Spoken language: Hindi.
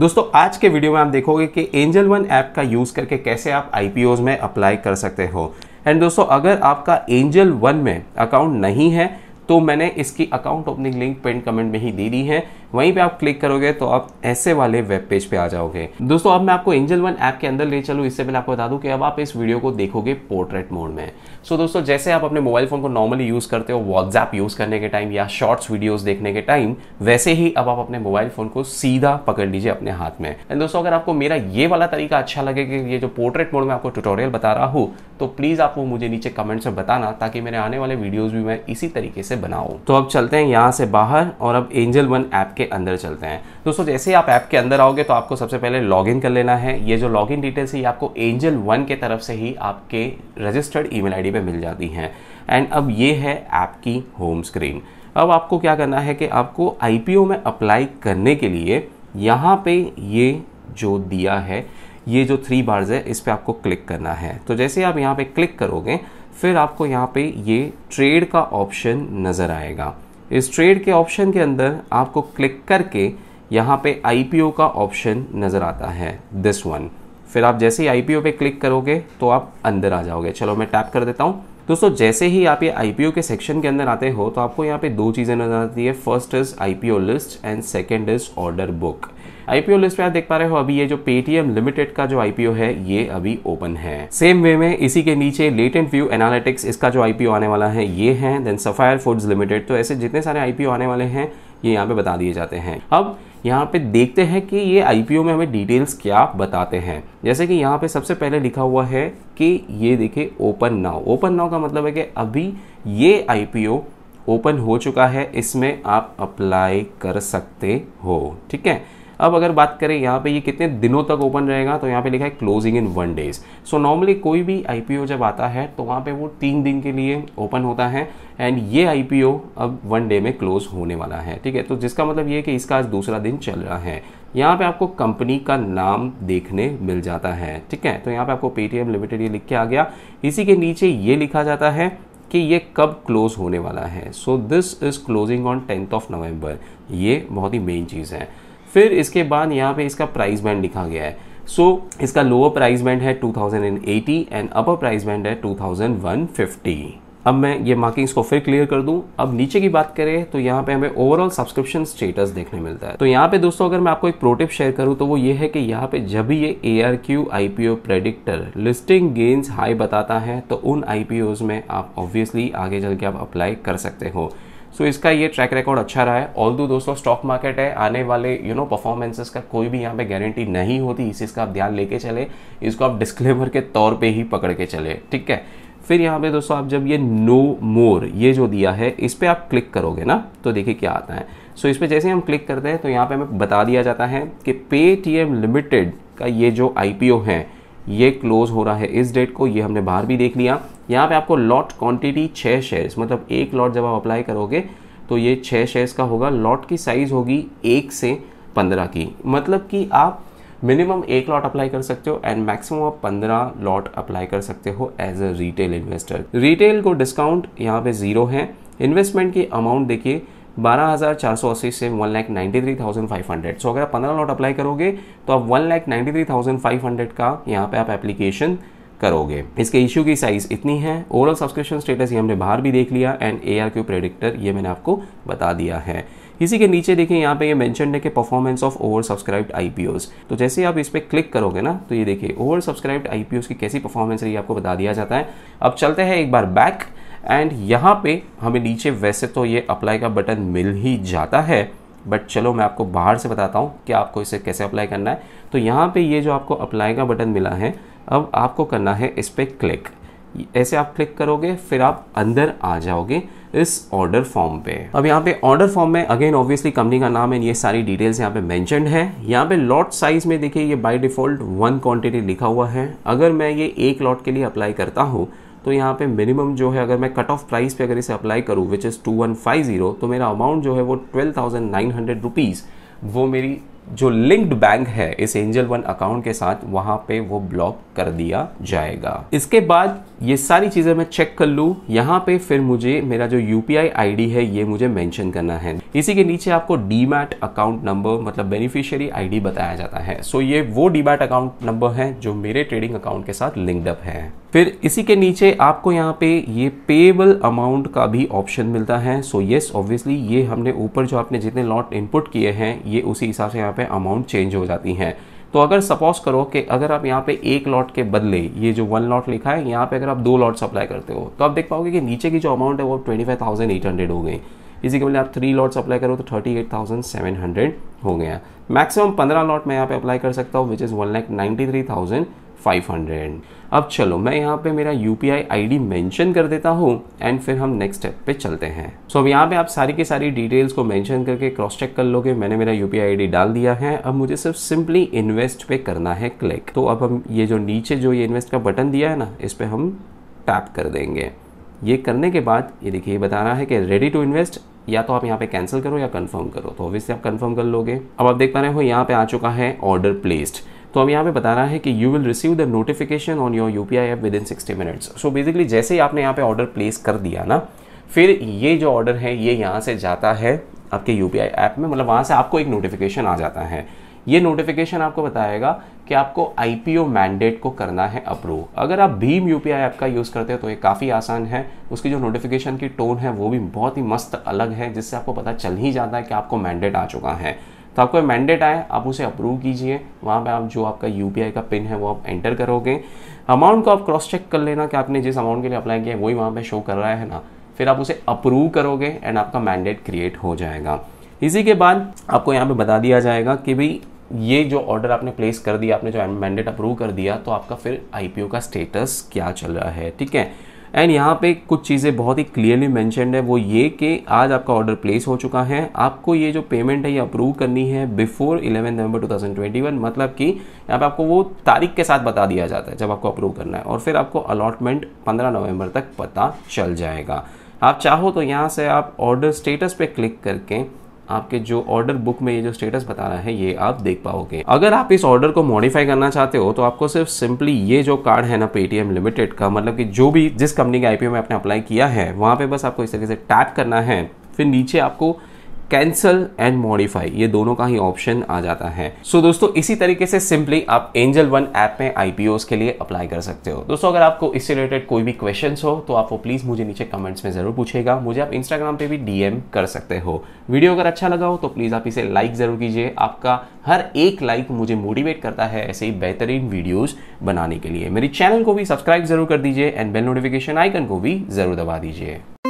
दोस्तों आज के वीडियो में आप देखोगे कि एंजल वन ऐप का यूज़ करके कैसे आप आई में अप्लाई कर सकते हो एंड दोस्तों अगर आपका एंजल वन में अकाउंट नहीं है तो मैंने इसकी account opening link pinned comment में ही दे दी है वहीं पे आप क्लिक करोगे तो आप ऐसे वाले वेब पेज पे आ जाओगे दोस्तों अब मैं आपको एंजल वन ऐप के अंदर ले चलूँ इससे पहले आपको बता दूं कि अब आप इस वीडियो को देखोगे पोर्ट्रेट मोड में सो so, दोस्तों जैसे आप अपने मोबाइल फोन को नॉर्मली यूज करते हो व्हाट्सएप यूज करने के टाइम या शॉर्ट्स वीडियोज देखने के टाइम वैसे ही अब आप अपने मोबाइल फोन को सीधा पकड़ लीजिए अपने हाथ में एंड दोस्तों अगर आपको मेरा ये वाला तरीका अच्छा लगे कि ये जो पोर्ट्रेट मोड में आपको ट्यूटोरियल बता रहा हूँ तो प्लीज आप वो मुझे नीचे कमेंट्स में बताना ताकि मेरे आने वाले वीडियोज भी मैं इसी तरीके से बनाऊँ तो अब चलते हैं यहाँ से बाहर और अब एंजल वन ऐप के अंदर चलते हैं दोस्तों जैसे आप ऐप के अंदर आओगे तो आपको सबसे पहले लॉगिन कर लेना है ये जो लॉगिन डिटेल्स है ये आपको एंजल वन के तरफ से ही आपके रजिस्टर्ड ईमेल आईडी पे मिल जाती हैं एंड अब ये है ऐप की होम स्क्रीन अब आपको क्या करना है कि आपको आई में अप्लाई करने के लिए यहाँ पे ये जो दिया है ये जो थ्री बार्स है इस पर आपको क्लिक करना है तो जैसे आप यहाँ पे क्लिक करोगे फिर आपको यहाँ पे ये ट्रेड का ऑप्शन नज़र आएगा इस ट्रेड के ऑप्शन के अंदर आपको क्लिक करके यहाँ पे आई का ऑप्शन नज़र आता है दिस वन फिर आप जैसे ही आई पे क्लिक करोगे तो आप अंदर आ जाओगे चलो मैं टैप कर देता हूँ दोस्तों जैसे ही आप ये आई के सेक्शन के अंदर आते हो तो आपको यहाँ पे दो चीज़ें नजर आती है first is I list and second is order book IPO list में आप देख पा रहे हो अभी ये जो पेटीएम लिमिटेड का जो आईपीओ है ये अभी ओपन है सेम वे में इसी के नीचे लेटेंट व्यू एनालिटिक्स इसका जो आईपीओ आने वाला है ये है देन सफायर फूड्स लिमिटेड तो ऐसे जितने सारे आईपीओ आने वाले हैं ये यहाँ पे बता दिए जाते हैं अब यहाँ पे देखते हैं कि ये आईपीओ में हमें डिटेल्स क्या बताते हैं जैसे कि यहाँ पे सबसे पहले लिखा हुआ है कि ये देखिए ओपन नाउ ओपन नाउ का मतलब है कि अभी ये आई ओपन हो चुका है इसमें आप अप्लाई कर सकते हो ठीक है अब अगर बात करें यहाँ पे ये कितने दिनों तक ओपन रहेगा तो यहाँ पे लिखा है closing in one days so normally कोई भी आई जब आता है तो वहाँ पे वो तीन दिन के लिए ओपन होता है एंड ये आई अब वन डे में क्लोज होने वाला है ठीक है तो जिसका मतलब ये है कि इसका आज दूसरा दिन चल रहा है यहाँ पे आपको कंपनी का नाम देखने मिल जाता है ठीक है तो यहाँ पे आपको पेटीएम लिमिटेड ये लिख के आ गया इसी के नीचे ये लिखा जाता है कि ये कब क्लोज होने वाला है so this is closing on tenth of November ये बहुत ही मेन चीज़ है फिर इसके बाद यहाँ पे इसका प्राइस बैंड लिखा गया है सो so, इसका लोअर प्राइस बैंड है 2080 एंड अपर प्राइस बैंड है 2150 अब मैं ये मार्किंग्स को फिर क्लियर कर दूं अब नीचे की बात करें तो यहाँ पे हमें ओवरऑल सब्सक्रिप्शन स्टेटस देखने मिलता है तो यहाँ पे दोस्तों अगर मैं आपको एक प्रोटिप शेयर करूँ तो वो ये है कि यहाँ पे जब भी ये A R Q I P O predictor listing gains high बताता है तो उन आई में आप ऑब्वियसली आगे चल के आप अप्लाई कर सकते हो सो so, इसका ये ट्रैक रिकॉर्ड अच्छा रहा है ऑल दोस्तों स्टॉक मार्केट है आने वाले यू नो परफॉर्मेंसेस का कोई भी यहाँ पे गारंटी नहीं होती इस इसका आप ध्यान लेके चले इसको आप डिस्क्लेमर के तौर पे ही पकड़ के चले ठीक है फिर यहाँ पे दोस्तों आप जब ये नो मोर ये जो दिया है इस पर आप क्लिक करोगे ना तो देखिए क्या आता है सो so, इस पर जैसे हम क्लिक करते हैं तो यहाँ पे हमें बता दिया जाता है कि पे लिमिटेड का ये जो आई है ये क्लोज हो रहा है इस डेट को ये हमने बाहर भी देख लिया यहाँ पे आपको लॉट क्वांटिटी छः शेयर्स मतलब एक लॉट जब आप अप्लाई करोगे तो ये छः शेयर्स का होगा लॉट की साइज़ होगी एक से पंद्रह की मतलब कि आप मिनिमम एक लॉट अप्लाई कर सकते हो एंड मैक्सिमम आप पंद्रह लॉट अप्लाई कर सकते हो as a retail investor retail को डिस्काउंट यहाँ पे ज़ीरो है इन्वेस्टमेंट की अमाउंट देखिए बारह हज़ार चार सौ अस्सी से one lakh ninety three thousand five hundred so अगर आप पंद्रह लॉट अप्लाई करोगे तो आप one lakh ninety three thousand five hundred का यहाँ पे आप एप्लीकेशन करोगे इसके इशू की साइज इतनी है ओवरऑल सब्सक्रिप्शन स्टेटस ये हमने बाहर भी देख लिया and A R Q predictor ये मैंने आपको बता दिया है इसी के नीचे देखिए यहाँ पे ये मेंशन है कि performance of oversubscribed IPOs तो जैसे आप इस पर क्लिक करोगे ना तो ये देखिए ओवर सब्सक्राइब्ड आईपीओस की कैसी परफॉर्मेंस रही आपको बता दिया जाता है अब चलते हैं एक बार बैक एंड यहाँ पे हमें नीचे वैसे तो ये अप्लाई का बटन मिल ही जाता है बट चलो मैं आपको बाहर से बताता हूँ कि आपको इसे कैसे अप्लाई करना है तो यहाँ पे ये जो आपको अप्लाई का बटन मिला है अब आपको करना है इस पर क्लिक ऐसे आप क्लिक करोगे फिर आप अंदर आ जाओगे इस ऑर्डर फॉर्म पे अब यहाँ पे ऑर्डर फॉर्म में अगेन ऑब्वियसली कंपनी का नाम है ये सारी डिटेल्स यहाँ पे मैंशन है यहाँ पे लॉट साइज में देखिए ये बाय डिफॉल्ट वन क्वांटिटी लिखा हुआ है अगर मैं ये एक लॉट के लिए अप्लाई करता हूँ तो यहाँ पे मिनिमम जो है अगर मैं कट ऑफ प्राइस पे अगर इसे अप्लाई करूँ which is two one five zero तो मेरा अमाउंट जो है वो twelve thousand nine hundred rupees वो मेरी जो लिंक्ड बैंक है इस एंजल वन अकाउंट के साथ वहां पे वो ब्लॉक कर दिया जाएगा इसके बाद ये सारी चीजें मैं चेक कर लूँ यहाँ पे फिर मुझे मेरा जो यू पी है ये मुझे मेंशन करना है इसी के नीचे आपको डीमैट अकाउंट नंबर मतलब बेनिफिशियरी आईडी बताया जाता है सो ये वो डीमैट अकाउंट नंबर है जो मेरे ट्रेडिंग अकाउंट के साथ लिंकडअप अप है फिर इसी के नीचे आपको यहाँ पे ये पेबल अमाउंट का भी ऑप्शन मिलता है सो येस ऑब्वियसली ये हमने ऊपर जो आपने जितने लॉट इनपुट किए हैं ये उसी हिसाब से यहाँ पे अमाउंट चेंज हो जाती हैं तो अगर सपोज करो कि अगर आप यहाँ पे एक लॉट के बदले ये जो वन लॉट लिखा है यहाँ पे अगर आप दो लॉट सप्लाई करते हो तो आप देख पाओगे कि नीचे की जो अमाउंट है वो twenty five thousand eight hundred हो गई इसी के बदले आप थ्री लॉट अप्लाई करो तो thirty eight thousand seven hundred हो गया मैक्सिमम पंद्रह लॉट मैं यहाँ पे अप्लाई कर सकता हूँ which is one lakh ninety three thousand 500 अब चलो मैं यहाँ पे मेरा U P I I D mention कर देता हूँ एंड फिर हम नेक्स्ट स्टेप पे चलते हैं सो so, अब यहाँ पे आप सारी की सारी डिटेल्स को मेंशन करके क्रॉस चेक कर लोगे मैंने मेरा U P I I D डाल दिया है अब मुझे सिर्फ सिंपली इन्वेस्ट पे करना है क्लिक तो अब हम ये जो नीचे जो ये इन्वेस्ट का बटन दिया है ना इस पर हम टैप कर देंगे ये करने के बाद ये देखिए बता रहा है कि रेडी टू इन्वेस्ट या तो आप यहाँ पे कैंसिल करो या कंफर्म करो तो ऑब्वियसली आप कंफर्म कर लोगे अब आप देख पा रहे हो यहाँ पे आ चुका है ऑर्डर प्लेस्ड तो अब यहाँ पे बता रहा है कि you will receive the notification on your U P I app within sixty minutes so basically जैसे ही आपने यहाँ पे ऑर्डर प्लेस कर दिया ना फिर ये जो ऑर्डर है ये यहाँ से जाता है आपके यू पी आई ऐप में मतलब वहाँ से आपको एक नोटिफिकेशन आ जाता है ये नोटिफिकेशन आपको बताएगा कि आपको आई पी ओ मैंडेट को करना है अप्रूव अगर आप Bhim U P I app का यूज़ करते हो तो ये काफ़ी आसान है उसकी जो नोटिफिकेशन की टोन है वो भी बहुत ही मस्त अलग है जिससे आपको पता चल ही जाता है कि आपको मैंडेट आ चुका है तो आपको मैंडेट आए आप उसे अप्रूव कीजिए वहाँ पर आप जो आपका यू का पिन है वो आप एंटर करोगे अमाउंट को आप क्रॉस चेक कर लेना कि आपने जिस अमाउंट के लिए अप्लाई किया है वही वहाँ पर शो कर रहा है ना फिर आप उसे अप्रूव करोगे एंड आपका मैंडेट क्रिएट हो जाएगा इसी के बाद आपको यहाँ पे बता दिया जाएगा कि भाई ये जो ऑर्डर आपने प्लेस कर दिया आपने जो मैंडेट अप्रूव कर दिया तो आपका फिर आईपीओ का स्टेटस क्या चल रहा है ठीक है एंड यहाँ पे कुछ चीज़ें बहुत ही क्लियरली मैंशनड है वो ये कि आज आपका ऑर्डर प्लेस हो चुका है आपको ये जो पेमेंट है ये अप्रूव करनी है before eleven November two thousand twenty one मतलब कि यहाँ पे आपको वो तारीख के साथ बता दिया जाता है जब आपको अप्रूव करना है और फिर आपको अलॉटमेंट पंद्रह नवम्बर तक पता चल जाएगा आप चाहो तो यहाँ से आप ऑर्डर स्टेटस पे क्लिक करके आपके जो ऑर्डर बुक में ये जो स्टेटस बता रहा है ये आप देख पाओगे अगर आप इस ऑर्डर को मॉडिफाई करना चाहते हो तो आपको सिर्फ सिंपली ये जो कार्ड है ना पेटीएम लिमिटेड का मतलब कि जो भी जिस कंपनी के आईपीओ में आपने अप्लाई किया है वहां पे बस आपको इस तरीके से टैप करना है फिर नीचे आपको कैंसल एंड मॉडिफाई ये दोनों का ही ऑप्शन आ जाता है सो so, दोस्तों इसी तरीके से सिंपली आप एंजल वन ऐप में आईपीओ के लिए अप्लाई कर सकते हो दोस्तों अगर आपको इससे रिलेटेड कोई भी क्वेश्चन हो तो आप वो प्लीज मुझे नीचे कमेंट्स में जरूर पूछेगा मुझे आप इंस्टाग्राम पे भी डीएम कर सकते हो वीडियो अगर अच्छा लगा हो तो प्लीज आप इसे लाइक जरूर कीजिए आपका हर एक लाइक मुझे मोटिवेट करता है ऐसे ही बेहतरीन वीडियोस बनाने के लिए मेरे चैनल को भी सब्सक्राइब जरूर कर दीजिए एंड बेल नोटिफिकेशन आइकन को भी जरूर दबा दीजिए